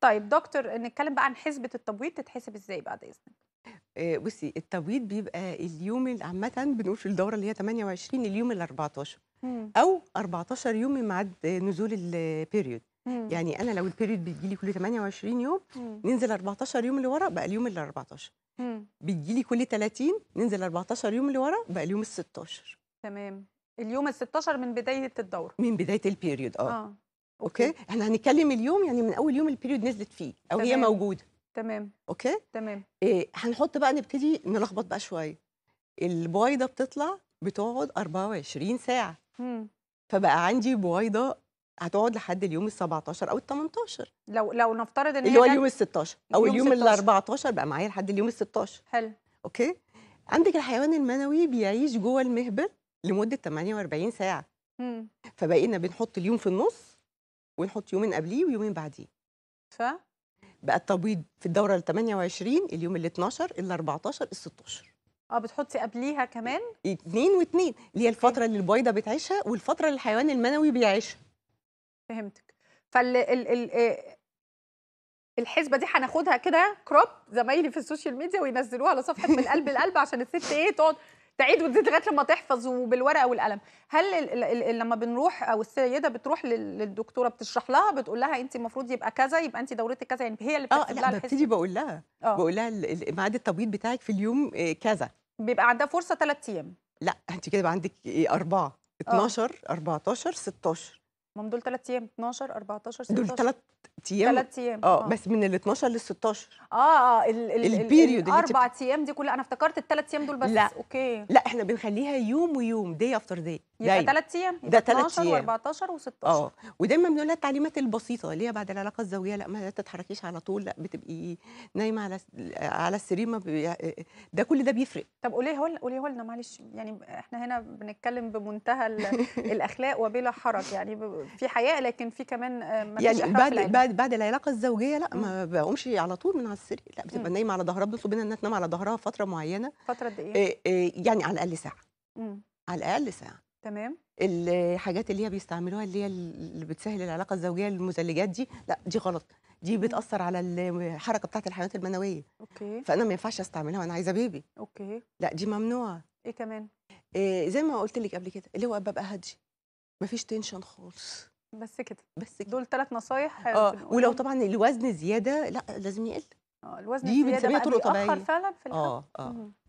طيب دكتور نتكلم بقى عن حسبه التبويض تتحسب ازاي بعد اذنك آه، بصي التبويض بيبقى اليوم عامة بنقول في الدورة اللي هي 28 اليوم ال 14 مم. أو 14 يوم من ميعاد نزول البيريود يعني أنا لو البيريود بيجي لي كل 28 يوم مم. ننزل 14 يوم اللي ورا بقى اليوم ال 14 بيجي لي كل 30 ننزل 14 يوم اللي ورا بقى اليوم ال 16 تمام اليوم ال 16 من بداية الدورة من بداية البيريود اه, آه. اوكي احنا هنتكلم اليوم يعني من اول يوم البيريود نزلت فيه او تمام. هي موجوده تمام اوكي تمام إيه هنحط بقى نبتدي نلخبط بقى شويه البويضه بتطلع بتقعد 24 ساعه مم. فبقى عندي بويضه هتقعد لحد اليوم ال 17 او ال 18 لو لو نفترض ان اللي هو اليوم ال 16 او اليوم ال 14 بقى معايا لحد اليوم ال 16 حلو اوكي عندك الحيوان المنوي بيعيش جوه المهبل لمده 48 ساعه مم. فبقينا بنحط اليوم في النص ونحط يومين قبليه ويومين بعديه ف بقى التبويض في الدوره ال 28 اليوم ال 12 ال 14 ال 16 اه بتحطي قبليها كمان اثنين واثنين اللي هي الفتره اللي البيضه بتعيشها والفتره اللي الحيوان المنوي بيعيشها فهمتك فال ال ال آه، الحسبه دي هناخدها كده كروب زمايلي في السوشيال ميديا وينزلوها على صفحه من قلب القلب عشان الست ايه تقعد تعيد وتزيد لغايه لما تحفظ وبالورقه والقلم هل لما بنروح او السيده بتروح للدكتوره بتشرح لها بتقول لها انت المفروض يبقى كذا يبقى انت دورتك كذا يعني هي اللي آه، بتحسب لها اه لا ببتدي بقول لها آه. بقول لها ميعاد التبويض بتاعك في اليوم آه، كذا بيبقى عندها فرصه ثلاث ايام لا انت كده بقى عندك آه، اربعه 12 14 16 ما دول ثلاث ايام 12 14 16 دول ثلاث ايام ثلاث ايام آه،, اه بس من ال 12 لل 16 اه اه البيريود الاربع ايام دي كلها انا افتكرت الثلاث ايام دول بس لا. اوكي لا احنا بنخليها يوم ويوم دي افتر دي يبقى ثلاث ايام ده ثلاث ايام و14 و16 اه ودايما بنقول لها التعليمات البسيطه اللي هي بعد العلاقه الزوجيه لا ما تتحركيش على طول لا بتبقي نايمه على على السرير ما ده كل ده بيفرق طب قوليها لنا قوليها لنا معلش يعني احنا هنا بنتكلم بمنتهى الاخلاق وبلا حرج يعني في حياء لكن في كمان آه، يعني بعد بعد بعد العلاقه الزوجيه لا ما بقومش على طول من على السرير لا بتبقى نايمه على ظهرها بنطلب منها انها تنام على ظهرها فتره معينه فتره قد ايه؟ آه، آه، يعني على الاقل ساعه مم. على الاقل ساعه تمام الحاجات اللي هي بيستعملوها اللي هي اللي بتسهل العلاقه الزوجيه المزلجات دي لا دي غلط دي بتاثر على الحركه بتاعه الحيوانات المنويه اوكي فانا ما ينفعش استعملها وانا عايزه بيبي اوكي لا دي ممنوعه ايه كمان إيه زي ما قلت لك قبل كده اللي هو ببقى هادي مفيش تنشن خالص بس كده بس كده. دول ثلاث نصايح اه ولو طبعا الوزن زياده لا لازم يقل اه الوزن دي زياده بنسميها طرق طبيعيه فعلا في الحمل اه اه